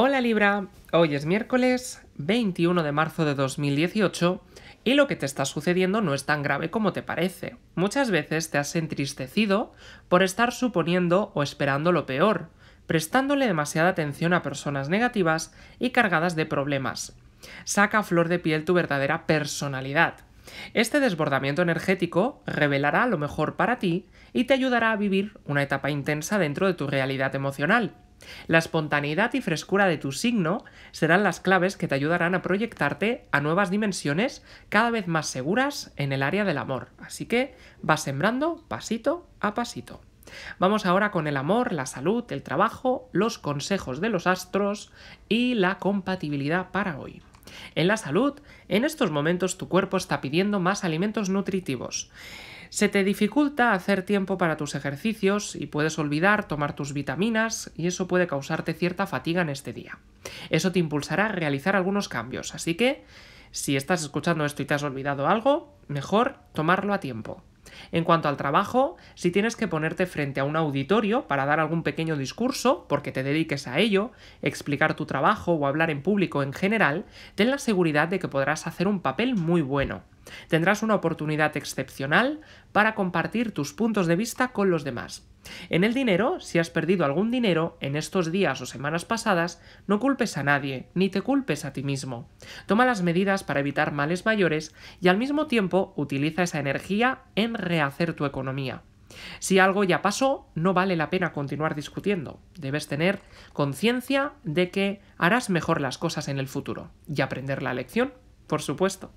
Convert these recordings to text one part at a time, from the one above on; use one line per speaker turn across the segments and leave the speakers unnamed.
Hola Libra, hoy es miércoles 21 de marzo de 2018 y lo que te está sucediendo no es tan grave como te parece. Muchas veces te has entristecido por estar suponiendo o esperando lo peor, prestándole demasiada atención a personas negativas y cargadas de problemas. Saca a flor de piel tu verdadera personalidad. Este desbordamiento energético revelará lo mejor para ti y te ayudará a vivir una etapa intensa dentro de tu realidad emocional. La espontaneidad y frescura de tu signo serán las claves que te ayudarán a proyectarte a nuevas dimensiones cada vez más seguras en el área del amor. Así que vas sembrando pasito a pasito. Vamos ahora con el amor, la salud, el trabajo, los consejos de los astros y la compatibilidad para hoy. En la salud, en estos momentos tu cuerpo está pidiendo más alimentos nutritivos. Se te dificulta hacer tiempo para tus ejercicios y puedes olvidar tomar tus vitaminas y eso puede causarte cierta fatiga en este día. Eso te impulsará a realizar algunos cambios, así que si estás escuchando esto y te has olvidado algo, mejor tomarlo a tiempo. En cuanto al trabajo, si tienes que ponerte frente a un auditorio para dar algún pequeño discurso, porque te dediques a ello, explicar tu trabajo o hablar en público en general, ten la seguridad de que podrás hacer un papel muy bueno. Tendrás una oportunidad excepcional para compartir tus puntos de vista con los demás. En el dinero, si has perdido algún dinero en estos días o semanas pasadas, no culpes a nadie, ni te culpes a ti mismo. Toma las medidas para evitar males mayores y al mismo tiempo utiliza esa energía en rehacer tu economía. Si algo ya pasó, no vale la pena continuar discutiendo. Debes tener conciencia de que harás mejor las cosas en el futuro y aprender la lección, por supuesto.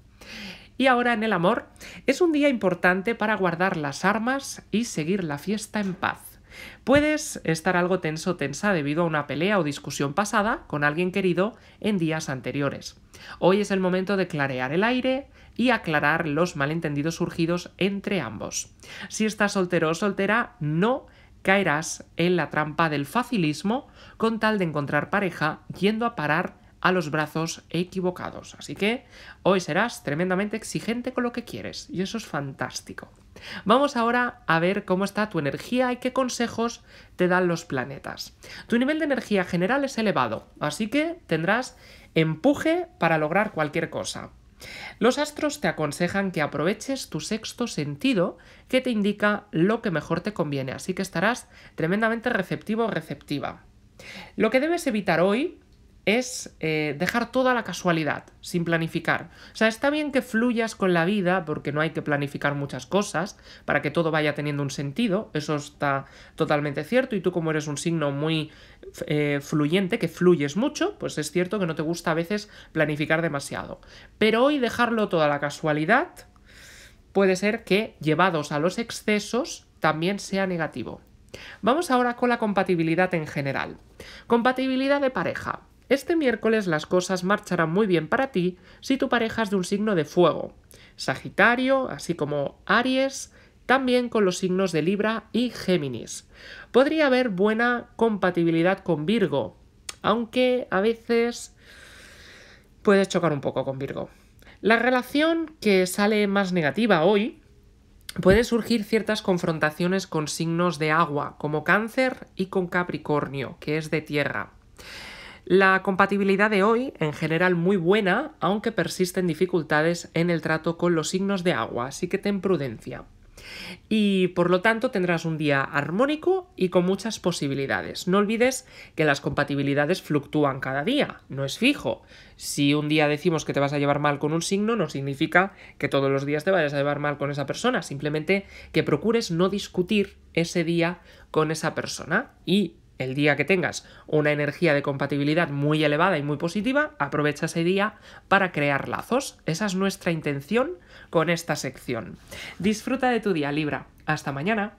Y ahora en el amor es un día importante para guardar las armas y seguir la fiesta en paz. Puedes estar algo tenso o tensa debido a una pelea o discusión pasada con alguien querido en días anteriores. Hoy es el momento de clarear el aire y aclarar los malentendidos surgidos entre ambos. Si estás soltero o soltera, no caerás en la trampa del facilismo con tal de encontrar pareja yendo a parar a los brazos equivocados. Así que hoy serás tremendamente exigente con lo que quieres y eso es fantástico. Vamos ahora a ver cómo está tu energía y qué consejos te dan los planetas. Tu nivel de energía general es elevado, así que tendrás empuje para lograr cualquier cosa. Los astros te aconsejan que aproveches tu sexto sentido que te indica lo que mejor te conviene, así que estarás tremendamente receptivo o receptiva. Lo que debes evitar hoy es eh, dejar toda la casualidad, sin planificar. O sea, está bien que fluyas con la vida, porque no hay que planificar muchas cosas, para que todo vaya teniendo un sentido, eso está totalmente cierto, y tú como eres un signo muy eh, fluyente, que fluyes mucho, pues es cierto que no te gusta a veces planificar demasiado. Pero hoy dejarlo toda la casualidad puede ser que, llevados a los excesos, también sea negativo. Vamos ahora con la compatibilidad en general. Compatibilidad de pareja. Este miércoles las cosas marcharán muy bien para ti si tu pareja es de un signo de fuego, Sagitario, así como Aries, también con los signos de Libra y Géminis. Podría haber buena compatibilidad con Virgo, aunque a veces puedes chocar un poco con Virgo. La relación que sale más negativa hoy puede surgir ciertas confrontaciones con signos de agua, como Cáncer y con Capricornio, que es de tierra. La compatibilidad de hoy, en general muy buena, aunque persisten dificultades en el trato con los signos de agua, así que ten prudencia. Y por lo tanto tendrás un día armónico y con muchas posibilidades. No olvides que las compatibilidades fluctúan cada día, no es fijo. Si un día decimos que te vas a llevar mal con un signo, no significa que todos los días te vayas a llevar mal con esa persona, simplemente que procures no discutir ese día con esa persona y el día que tengas una energía de compatibilidad muy elevada y muy positiva, aprovecha ese día para crear lazos. Esa es nuestra intención con esta sección. Disfruta de tu día, Libra. Hasta mañana.